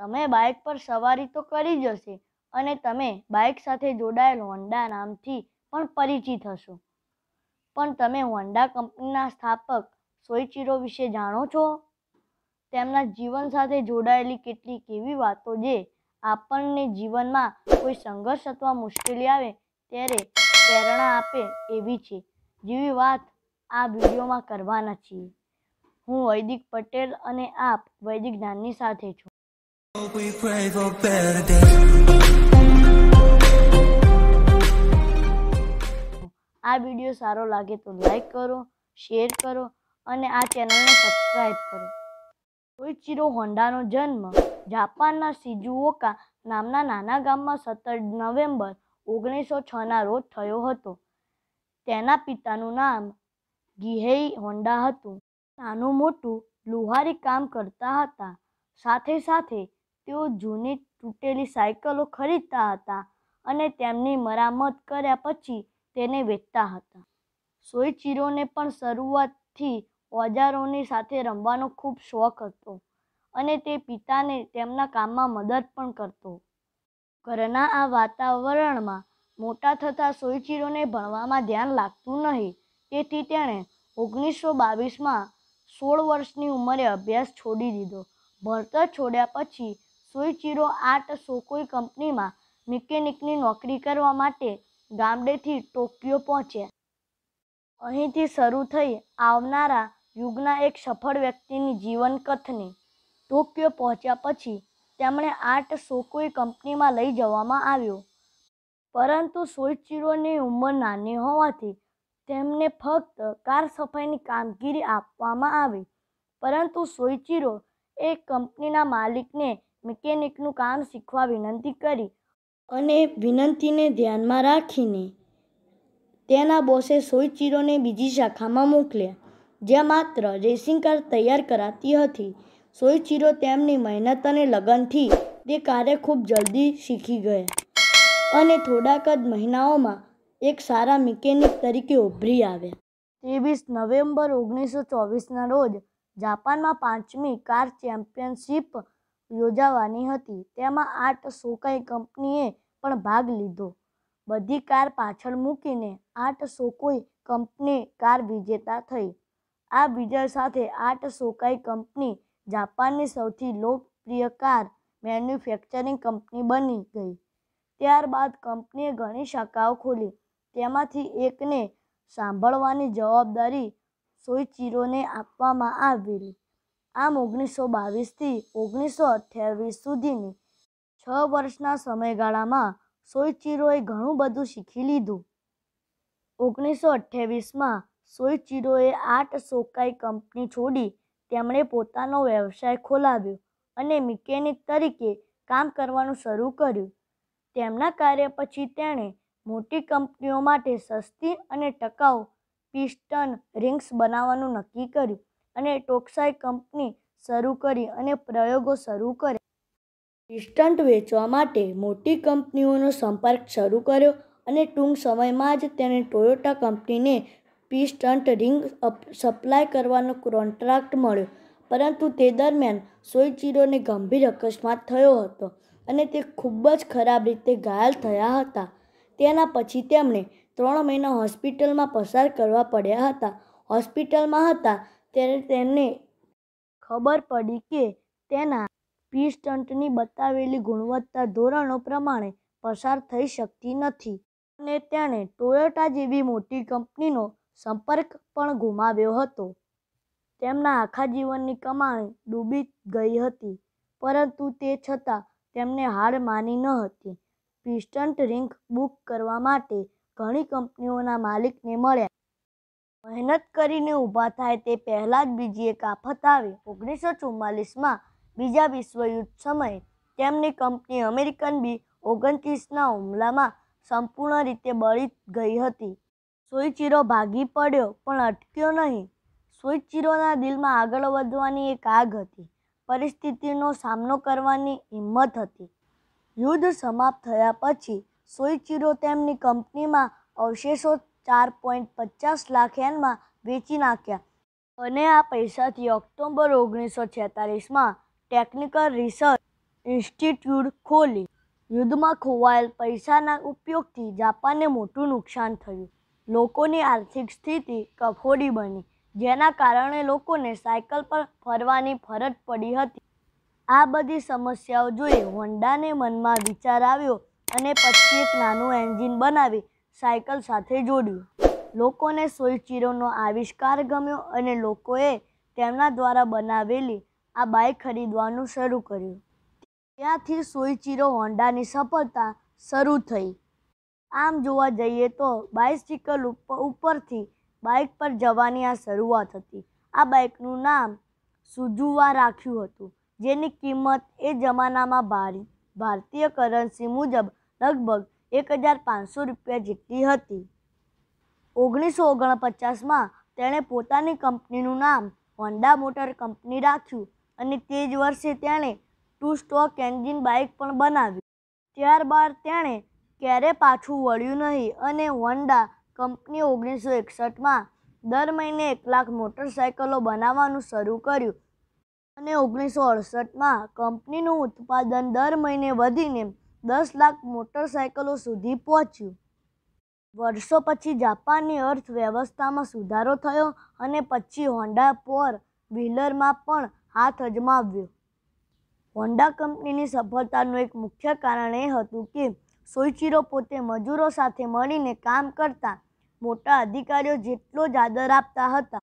તમે બાઇક પર સવારી તો કરી જ હશે અને તમે બાઇક સાથે જોડાયેલ હોન્ડા નામથી પણ પરિચિત હશો પણ તમે હોન્ડા કંપનીના સ્થાપક સોઈચીરો વિશે જાણો છો તેમના જીવન સાથે જોડાયેલી કેટલીક એવી વાતો જે આપણને જીવનમાં કોઈ સંઘર્ષ અથવા મુશ્કેલી આવે ત્યારે પ્રેરણા આપે એવી છે જેવી વાત આ વિડીયોમાં કરવાના છીએ હું વૈદિક પટેલ અને આપ વૈદિક જ્ઞાનની સાથે છું આ વિડીયો સારો લાગે તો લાઈક કરો શેર કરો અને આ ચેનલને સબસ્ક્રાઈબ કરો ટોઈચિરો હોન્ડાનો જન્મ જાપાનના સિજુઓકા નામના નાના ગામમાં સત્તર નવેમ્બર ઓગણીસો છના રોજ થયો હતો તેના પિતાનું નામ ગિહેઈ હોન્ડા હતું નાનું મોટું લુહારી કામ કરતા હતા સાથે સાથે તેઓ જૂની તૂટેલી સાયકલો ખરીદતા હતા અને તેમની મરામત કર્યા પછી તેને વેચતા હતા સોઈચીરોને પણ શરૂઆતથી ઓજારોની સાથે રમવાનો ખૂબ શોખ હતો અને તે પિતાને તેમના કામમાં મદદ પણ કરતો ઘરના આ વાતાવરણમાં મોટા થતાં સોઈચીરોને ભણવામાં ધ્યાન લાગતું નહીં તેથી તેણે ઓગણીસો બાવીસમાં સોળ વર્ષની ઉંમરે અભ્યાસ છોડી દીધો ભણતર છોડ્યા પછી સુઈચિરો આટ સુકોઈ કંપનીમાં મિકેનિકની નોકરી કરવા માટે ગામડેથી ટોક્યો પહોંચ્યા અહીંથી શરૂ થઈ આવનારા યુગના એક સફળ વ્યક્તિની જીવન કથની ટોક્યો પહોંચ્યા પછી તેમણે આટ સોકોઈ કંપનીમાં લઈ જવામાં આવ્યો પરંતુ સોઈચિરોની ઉંમર નાની હોવાથી તેમને ફક્ત કાર સફાઈની કામગીરી આપવામાં આવી પરંતુ સોઈચીરો એ કંપનીના માલિકને મિકેનિકનું કામ શીખવા વિનંતી કરી અને વિનંતીને ધ્યાનમાં રાખીને તેના બોસે સોયચીરોને બીજી શાખામાં મોકલ્યા જ્યાં માત્ર રેસિંગ કાર તૈયાર કરાતી હતી સોયચીરો તેમની મહેનત અને લગનથી તે કાર્ય ખૂબ જલ્દી શીખી ગયા અને થોડાક જ મહિનાઓમાં એક સારા મિકેનિક તરીકે ઉભરી આવ્યા ત્રેવીસ નવેમ્બર ઓગણીસો ચોવીસના રોજ જાપાનમાં પાંચમી કાર ચેમ્પિયનશિપ યોજાવાની હતી તેમાં આઠ સોકાઈ કંપનીએ પણ ભાગ લીધો બધી કાર પાછળ મૂકીને આઠ સોકોઈ કંપની કાર વિજેતા થઈ આ વિજય સાથે આઠ સોકાઈ કંપની જાપાનની સૌથી લોકપ્રિય કાર મેન્યુફેક્ચરિંગ કંપની બની ગઈ ત્યારબાદ કંપનીએ ઘણી શાખાઓ ખોલી તેમાંથી એકને સાંભળવાની જવાબદારી સોઈચીરોને આપવામાં આવેલી આમ ઓગણીસો બાવીસથી ઓગણીસો અઠ્યાવીસ સુધીની છ વર્ષના સમયગાળામાં સોઈચીરોએ ઘણું બધું શીખી લીધું ઓગણીસો અઠ્યાવીસમાં સોઈચીરોએ આઠ સોકાઈ કંપની છોડી તેમણે પોતાનો વ્યવસાય ખોલાવ્યો અને મિકેનિક તરીકે કામ કરવાનું શરૂ કર્યું તેમના કાર્ય પછી તેણે મોટી કંપનીઓ માટે સસ્તી અને ટકાઉ પિસ્ટન રિંગ્સ બનાવવાનું નક્કી કર્યું અને ટોક્સાઈ કંપની શરૂ કરી અને પ્રયોગો શરૂ કરે ડિસ્ટન્ટ વેચવા માટે મોટી કંપનીઓનો સંપર્ક શરૂ કર્યો અને ટૂંક સમયમાં જ તેણે ટોયોટા કંપનીને પીસ્ટન્ટ રિંગ સપ્લાય કરવાનો કોન્ટ્રાક્ટ મળ્યો પરંતુ તે દરમિયાન સોયચીરોને ગંભીર અકસ્માત થયો હતો અને તે ખૂબ જ ખરાબ રીતે ઘાયલ થયા હતા તેના પછી તેમણે ત્રણ મહિના હોસ્પિટલમાં પસાર કરવા પડ્યા હતા હોસ્પિટલમાં હતા ત્યારે તેને ખબર પડી કે તેના સ્ટન્ટની બતાવેલી ગુણવત્તા ધોરણો પ્રમાણે પસાર થઈ શકતી નથી અને તેણે ટોયોટા જેવી મોટી કંપનીનો સંપર્ક પણ ગુમાવ્યો હતો તેમના આખા જીવનની કમાણી ડૂબી ગઈ હતી પરંતુ તે છતાં તેમને હાર માની ન હતી પિસ્ટન્ટ રિંક બુક કરવા માટે ઘણી કંપનીઓના માલિકને મળ્યા મહેનત કરીને ઊભા થાય તે પહેલાં જ બીજી એક આફત આવી ઓગણીસો ચુમ્માલીસમાં બીજા વિશ્વયુદ્ધ સમયે તેમની કંપની અમેરિકન બી ઓગણત્રીસના હુમલામાં સંપૂર્ણ રીતે બળી ગઈ હતી સોઈચીરો ભાગી પડ્યો પણ અટક્યો નહીં સોઈચીરોના દિલમાં આગળ વધવાની એક આગ હતી પરિસ્થિતિનો સામનો કરવાની હિંમત હતી યુદ્ધ સમાપ્ત થયા પછી સોઈચીરો તેમની કંપનીમાં અવશેષો ચાર પોઈન્ટ પચાસ લાખ એનમાં વેચી નાખ્યા અને આ પૈસાથી ઓક્ટોબર ઓગણીસો છેતાલીસમાં ટેકનિકલ રિસર્ચ ઇન્સ્ટિટ્યૂટ ખોલી યુદ્ધમાં ખોવાયેલ પૈસાના ઉપયોગથી જાપાનને મોટું નુકસાન થયું લોકોની આર્થિક સ્થિતિ કફોડી બની જેના કારણે લોકોને સાયકલ પર ફરવાની ફરજ પડી હતી આ બધી સમસ્યાઓ જોઈ હોન્ડાને મનમાં વિચાર આવ્યો અને પછી એક નાનું એન્જિન બનાવી સાયકલ સાથે જોડ્યું લોકોને સોલચીરોનો આવિષ્કાર ગમ્યો અને લોકોએ તેમના દ્વારા બનાવેલી આ બાઇક ખરીદવાનું શરૂ કર્યું ત્યાંથી સોલચીરો હોન્ડાની સફળતા શરૂ થઈ આમ જોવા જઈએ તો બાઇસિકલ ઉપરથી બાઇક પર જવાની આ શરૂઆત હતી આ બાઇકનું નામ સુજુવા રાખ્યું હતું જેની કિંમત એ જમાનામાં ભારતીય કરન્સી મુજબ લગભગ એક હજાર પાંચસો રૂપિયા જેટલી હતી ઓગણીસો ઓગણપચાસમાં તેણે પોતાની કંપનીનું નામ હોન્ડા મોટર કંપની રાખ્યું અને તે જ વર્ષે તેણે ટુ સ્ટોક એન્જિન બાઇક પણ બનાવી ત્યારબાદ તેણે ક્યારે પાછું વળ્યું નહીં અને હોન્ડા કંપની ઓગણીસો એકસઠમાં દર મહિને એક લાખ મોટરસાયકલો બનાવવાનું શરૂ કર્યું અને ઓગણીસો અડસઠમાં કંપનીનું ઉત્પાદન દર મહિને વધીને દસ લાખ મોટરસાયકલો સુધી પહોંચ્યું વર્ષો પછી જાપાનની અર્થવ્યવસ્થામાં સુધારો થયો અને પછી હોન્ડા પોર વ્હીલરમાં પણ હાથ અજમાવ્યો હોન્ડા કંપનીની સફળતાનું એક મુખ્ય કારણ એ હતું કે સોઈચીરો પોતે મજૂરો સાથે મળીને કામ કરતા મોટા અધિકારીઓ જેટલો જ આદર આપતા હતા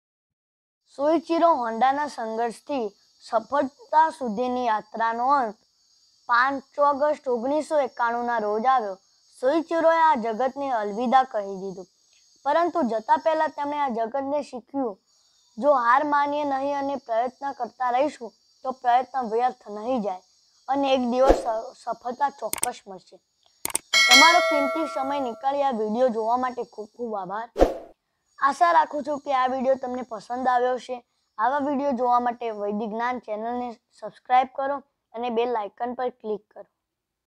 સોઈચીરો હોન્ડાના સંઘર્ષથી સફળતા સુધીની યાત્રાનો અંત પાંચ ઓગસ્ટ ઓગણીસો એકાણુંના રોજ આવ્યો સુઈચિરોએ આ જગતને અલવિદા કહી દીધું પરંતુ જતા પહેલાં તેમણે આ જગતને શીખ્યું જો હાર માનીએ નહીં અને પ્રયત્ન કરતા રહીશું તો પ્રયત્ન વ્યર્થ નહીં જાય અને એક દિવસ સફળતા ચોક્કસ મળશે તમારો કિંમતી સમય નીકાળી આ વિડીયો જોવા માટે ખૂબ ખૂબ આભાર આશા રાખું છું કે આ વિડીયો તમને પસંદ આવ્યો છે આવા વિડીયો જોવા માટે વૈદિક જ્ઞાન ચેનલને સબસ્ક્રાઈબ કરો અને બે લાઇકન પર ક્લિક કરો